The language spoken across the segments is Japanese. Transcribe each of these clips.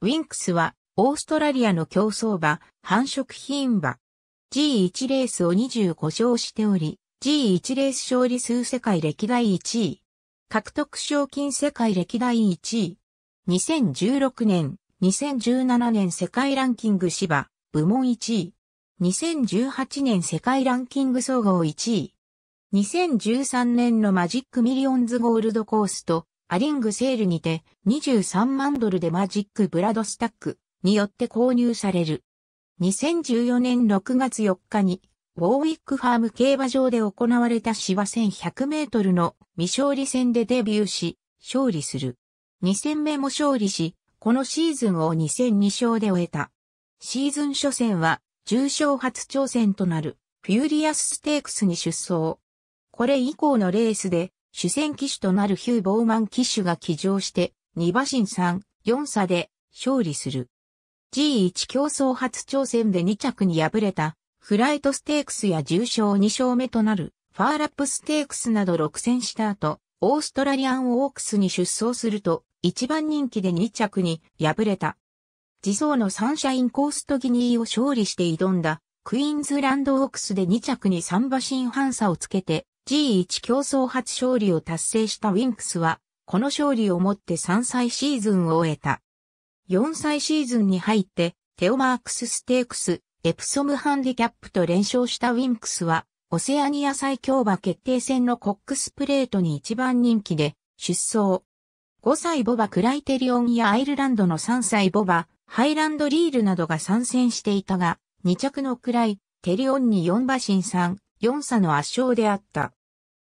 ウィンクスは、オーストラリアの競走馬、繁殖品馬。G1 レースを25勝しており、G1 レース勝利数世界歴代1位。獲得賞金世界歴代1位。2016年、2017年世界ランキング芝、部門1位。2018年世界ランキング総合1位。2013年のマジックミリオンズゴールドコースとアリングセールにて23万ドルでマジックブラドスタックによって購入される。2014年6月4日にウォーウィックファーム競馬場で行われた芝1100メートルの未勝利戦でデビューし、勝利する。2戦目も勝利し、このシーズンを2戦2勝で終えた。シーズン初戦は重賞初挑戦となるフューリアスステークスに出走。これ以降のレースで主戦騎手となるヒュー・ボーマン騎手が騎乗して、2馬身3、4差で勝利する。G1 競争初挑戦で2着に敗れた、フライトステークスや重賞2勝目となる、ファーラップステークスなど6戦した後、オーストラリアンオークスに出走すると、一番人気で2着に敗れた。自走のサンシャインコーストギニーを勝利して挑んだ、クイーンズランドオークスで2着に3馬身半差をつけて、G1 競争初勝利を達成したウィンクスは、この勝利をもって3歳シーズンを終えた。4歳シーズンに入って、テオマークスステークス、エプソムハンディキャップと連勝したウィンクスは、オセアニア最強馬決定戦のコックスプレートに一番人気で、出走。5歳ボバクライテリオンやアイルランドの3歳ボバ、ハイランドリールなどが参戦していたが、2着の位、テリオンに4馬身3、4差の圧勝であった。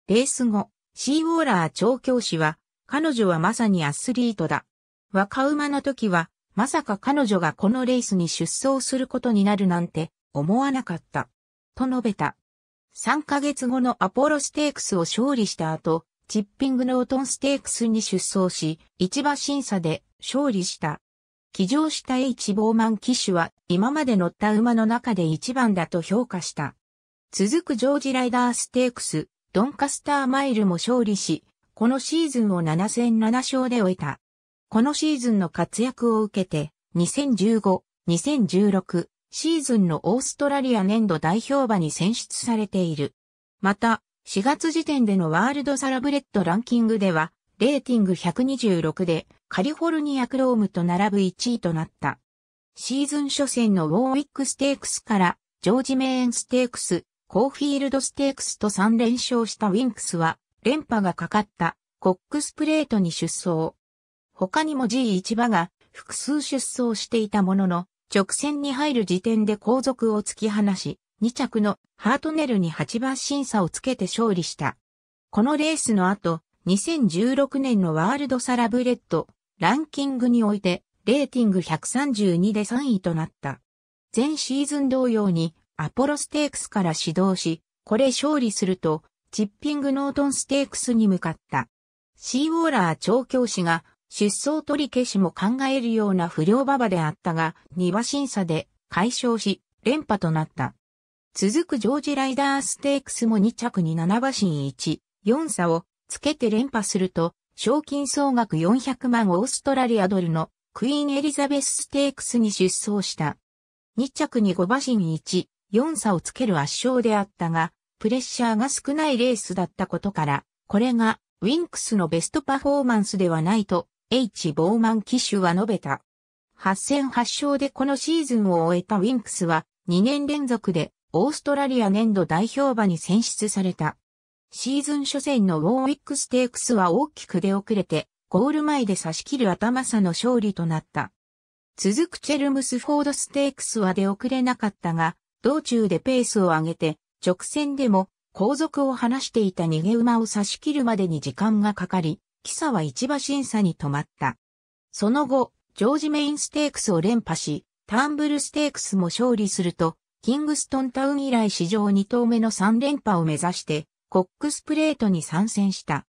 レース後、シーウォーラー調教師は、彼女はまさにアスリートだ。若馬の時は、まさか彼女がこのレースに出走することになるなんて思わなかった。と述べた。3ヶ月後のアポロステークスを勝利した後、チッピングノートンステークスに出走し、市場審査で勝利した。騎乗した H ボーマン騎手は今まで乗った馬の中で一番だと評価した。続くジョージライダーステークス、ドンカスターマイルも勝利し、このシーズンを7戦7勝で終えた。このシーズンの活躍を受けて、2015、2016シーズンのオーストラリア年度代表馬に選出されている。また、4月時点でのワールドサラブレッドランキングでは、レーティング126でカリフォルニアクロームと並ぶ1位となった。シーズン初戦のウォーウィックステークスからジョージメーンステークス、コーフィールドステークスと3連勝したウィンクスは、連覇がかかったコックスプレートに出走。他にも G1 馬が複数出走していたものの、直線に入る時点で後続を突き放し、2着のハートネルに8番審査をつけて勝利した。このレースの後、2016年のワールドサラブレッド、ランキングにおいて、レーティング132で3位となった。前シーズン同様に、アポロステークスから始動し、これ勝利すると、チッピングノートンステークスに向かった。シーウォーラー調教師が出走取り消しも考えるような不良馬場であったが、2馬審査で解消し、連覇となった。続くジョージライダーステークスも2着に7馬身1、4差をつけて連覇すると、賞金総額400万オーストラリアドルのクイーンエリザベスステークスに出走した。2着に5馬身1、4差をつける圧勝であったが、プレッシャーが少ないレースだったことから、これがウィンクスのベストパフォーマンスではないと、H. ボーマン騎手は述べた。8戦8勝でこのシーズンを終えたウィンクスは、2年連続でオーストラリア年度代表馬に選出された。シーズン初戦のウォーウィックステークスは大きく出遅れて、ゴール前で差し切る頭差の勝利となった。続くチェルムスフォードステークスは出遅れなかったが、道中でペースを上げて、直線でも後続を離していた逃げ馬を差し切るまでに時間がかかり、キサは一馬審査に止まった。その後、ジョージメインステークスを連覇し、ターンブルステークスも勝利すると、キングストンタウン以来史上2頭目の3連覇を目指して、コックスプレートに参戦した。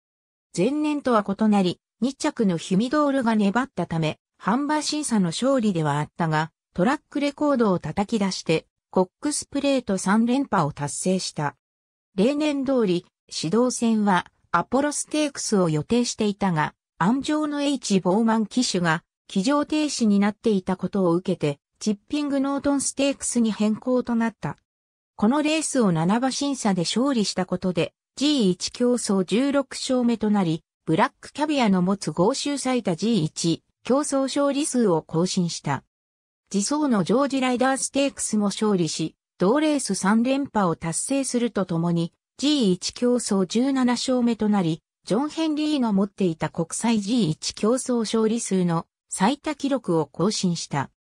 前年とは異なり、2着のヒュミドールが粘ったため、ハンバー審査の勝利ではあったが、トラックレコードを叩き出して、コックスプレート3連覇を達成した。例年通り、指導戦はアポロステークスを予定していたが、暗上の H ボーマン機種が騎乗停止になっていたことを受けて、チッピングノートンステークスに変更となった。このレースを7馬審査で勝利したことで、G1 競争16勝目となり、ブラックキャビアの持つ合衆最多 G1 競争勝利数を更新した。自走のジョージライダーステークスも勝利し、同レース3連覇を達成するとともに、G1 競争17勝目となり、ジョン・ヘンリーの持っていた国際 G1 競争勝利数の最多記録を更新した。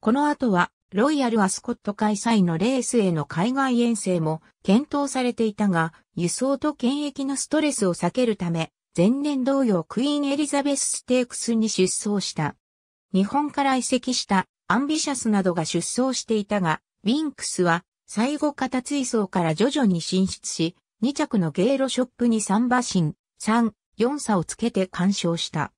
この後は、ロイヤル・アスコット開催のレースへの海外遠征も検討されていたが、輸送と検疫のストレスを避けるため、前年同様クイーン・エリザベス・ステークスに出走した。日本から移籍したアンビシャスなどが出走していたが、ウィンクスは、最後片追走から徐々に進出し、2着のゲーロショップに3馬身、3、4差をつけて干渉した。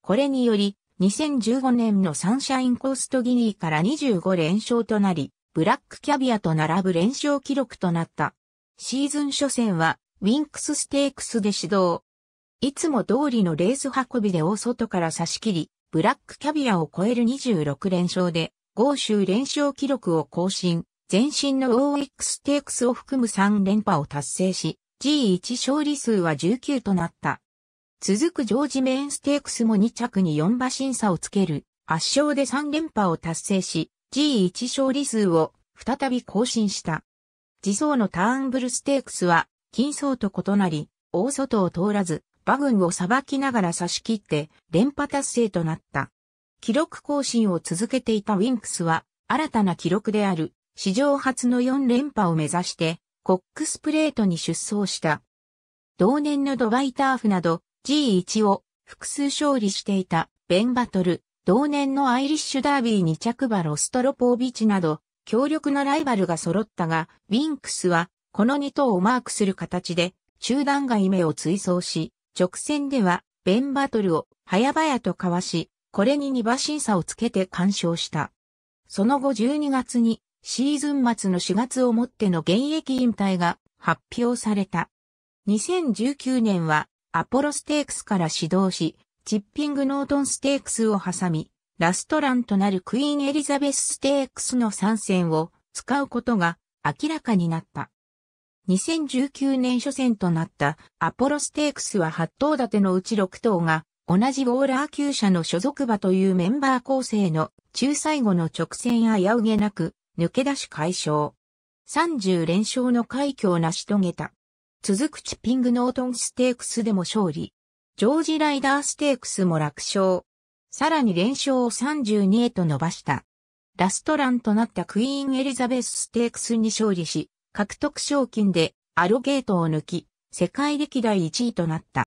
これにより、2015年のサンシャインコーストギニーから25連勝となり、ブラックキャビアと並ぶ連勝記録となった。シーズン初戦は、ウィンクスステークスで指導。いつも通りのレース運びで大外から差し切り、ブラックキャビアを超える26連勝で、豪州連勝記録を更新、前身の OX テークスを含む3連覇を達成し、G1 勝利数は19となった。続くジョージメインステークスも2着に4馬審査をつける、圧勝で3連覇を達成し、G1 勝利数を再び更新した。次走のターンブルステークスは、金層と異なり、大外を通らず、馬群を裁きながら差し切って連覇達成となった。記録更新を続けていたウィンクスは新たな記録である史上初の4連覇を目指してコックスプレートに出走した。同年のドバイターフなど G1 を複数勝利していたベンバトル、同年のアイリッシュダービー2着馬ロストロポービッチなど強力なライバルが揃ったが、ウィンクスはこの2頭をマークする形で中段外目を追走し、直線では、ベンバトルを早々と交わし、これに2馬審査をつけて干渉した。その後12月に、シーズン末の4月をもっての現役引退が発表された。2019年は、アポロステークスから始動し、チッピングノートンステークスを挟み、ラストランとなるクイーンエリザベスステークスの参戦を使うことが明らかになった。2019年初戦となったアポロステークスは8頭立てのうち6頭が同じウォーラー級者の所属馬というメンバー構成の中最後の直線危うげなく抜け出し解消。30連勝の快挙を成し遂げた。続くチッピングノートンステークスでも勝利。ジョージライダーステークスも楽勝。さらに連勝を32へと伸ばした。ラストランとなったクイーンエリザベスステークスに勝利し、獲得賞金でアロゲートを抜き、世界歴代1位となった。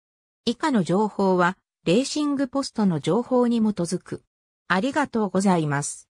以下の情報は、レーシングポストの情報に基づく。ありがとうございます。